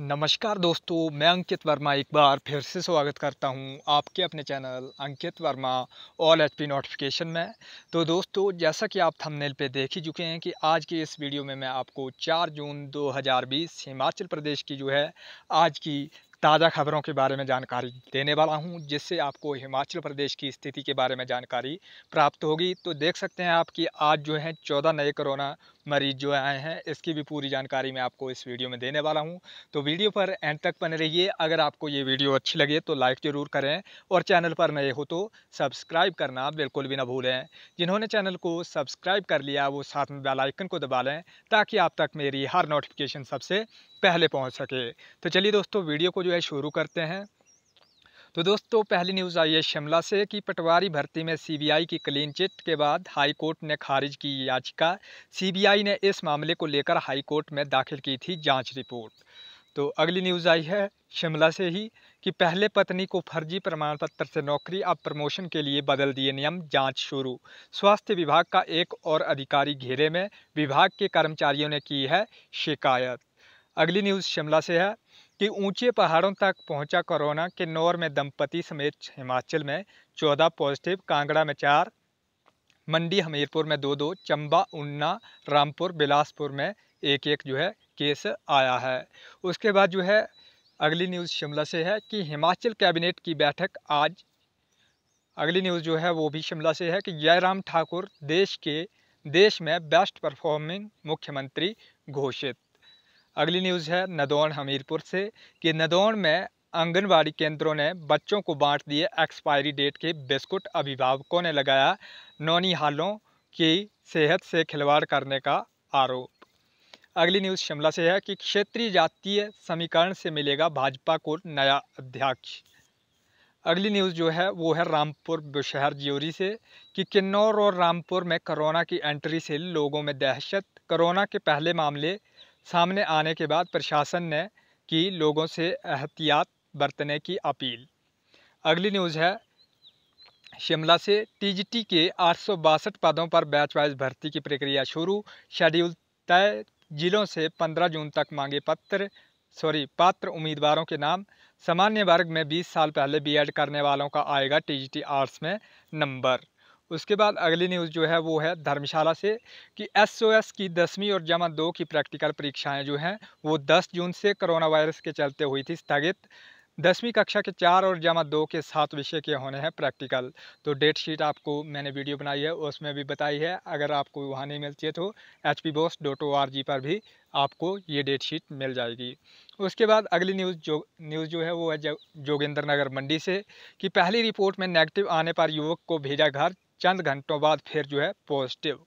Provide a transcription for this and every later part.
नमस्कार दोस्तों मैं अंकित वर्मा एक बार फिर से स्वागत करता हूं आपके अपने channel Ankit Verma all HP notification में तो दोस्तों जैसा कि आप थंबनेल पे देख ही चुके हैं कि आज के इस वीडियो में मैं आपको 4 जून 2020 हिमाचल प्रदेश की जो है आज की ताज़ा खबरों के बारे में जानकारी देने वाला हूं जिससे आपको हिमाचल प्रदेश की स्थिति के बारे में जानकारी प्राप्त होगी तो देख सकते हैं आप कि आज जो है चौदह नए कोरोना मरीज जो आए हैं इसकी भी पूरी जानकारी मैं आपको इस वीडियो में देने वाला हूं तो वीडियो पर एंड तक बने रहिए अगर आपको ये वीडियो अच्छी लगे तो लाइक ज़रूर करें और चैनल पर नए हो तो सब्सक्राइब करना बिल्कुल भी ना भूलें जिन्होंने चैनल को सब्सक्राइब कर लिया वो साथ में बेलाइकन को दबा लें ताकि आप तक मेरी हर नोटिफिकेशन सबसे पहले पहुंच सके तो चलिए दोस्तों वीडियो को जो है शुरू करते हैं तो दोस्तों पहली न्यूज़ आई है शिमला से कि पटवारी भर्ती में सीबीआई की क्लीन चिट के बाद हाई कोर्ट ने खारिज की याचिका सीबीआई ने इस मामले को लेकर हाई कोर्ट में दाखिल की थी जांच रिपोर्ट तो अगली न्यूज़ आई है शिमला से ही कि पहले पत्नी को फर्जी प्रमाण पत्र से नौकरी अब प्रमोशन के लिए बदल दिए नियम जांच शुरू स्वास्थ्य विभाग का एक और अधिकारी घेरे में विभाग के कर्मचारियों ने की है शिकायत अगली न्यूज़ शिमला से है कि ऊंचे पहाड़ों तक पहुंचा कोरोना किन्नौर में दंपति समेत हिमाचल में चौदह पॉजिटिव कांगड़ा में चार मंडी हमीरपुर में दो दो चंबा उन्ना रामपुर बिलासपुर में एक एक जो है केस आया है उसके बाद जो है अगली न्यूज़ शिमला से है कि हिमाचल कैबिनेट की बैठक आज अगली न्यूज़ जो है वो भी शिमला से है कि जयराम ठाकुर देश के देश में बेस्ट परफॉर्मिंग मुख्यमंत्री घोषित अगली न्यूज़ है नदौन हमीरपुर से कि नदौन में आंगनबाड़ी केंद्रों ने बच्चों को बांट दिए एक्सपायरी डेट के बिस्कुट अभिभावकों ने लगाया नौनिहालों की सेहत से खिलवाड़ करने का आरोप अगली न्यूज़ शिमला से है कि क्षेत्रीय जातीय समीकरण से मिलेगा भाजपा को नया अध्यक्ष अगली न्यूज़ जो है वो है रामपुर बुशहर ज्योरी से कि किन्नौर और रामपुर में कोरोना की एंट्री से लोगों में दहशत कोरोना के पहले मामले सामने आने के बाद प्रशासन ने की लोगों से एहतियात बरतने की अपील अगली न्यूज़ है शिमला से टीजीटी के आठ पदों पर बैच वाइज भर्ती की प्रक्रिया शुरू शेड्यूल तय जिलों से 15 जून तक मांगे पत्र सॉरी पात्र उम्मीदवारों के नाम सामान्य वर्ग में 20 साल पहले बीएड करने वालों का आएगा टीजीटी आर्ट्स में नंबर उसके बाद अगली न्यूज़ जो है वो है धर्मशाला से कि एसओएस की दसवीं और जमा दो की प्रैक्टिकल परीक्षाएं जो हैं वो 10 जून से कोरोना वायरस के चलते हुई थी स्थगित दसवीं कक्षा के चार और जमा दो के सात विषय के होने हैं प्रैक्टिकल तो डेट शीट आपको मैंने वीडियो बनाई है उसमें भी बताई है अगर आपको वहाँ नहीं मिलती है तो H P dot O R G पर भी आपको ये डेट शीट मिल जाएगी उसके बाद अगली न्यूज़ जो न्यूज़ जो है वो है जोगिंद्र नगर मंडी से कि पहली रिपोर्ट में नेगेटिव आने पर युवक को भेजा घर चंद घंटों बाद फिर जो है पॉजिटिव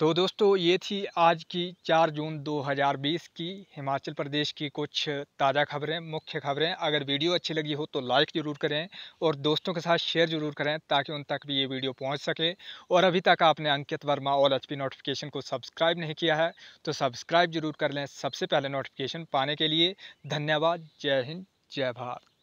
तो दोस्तों ये थी आज की 4 जून 2020 की हिमाचल प्रदेश की कुछ ताज़ा खबरें मुख्य खबरें अगर वीडियो अच्छी लगी हो तो लाइक ज़रूर करें और दोस्तों के साथ शेयर ज़रूर करें ताकि उन तक भी ये वीडियो पहुंच सके और अभी तक आपने Ankit Verma all H notification को सब्सक्राइब नहीं किया है तो सब्सक्राइब ज़रूर कर लें सबसे पहले नोटिफिकेशन पाने के लिए धन्यवाद जय हिंद जय भारत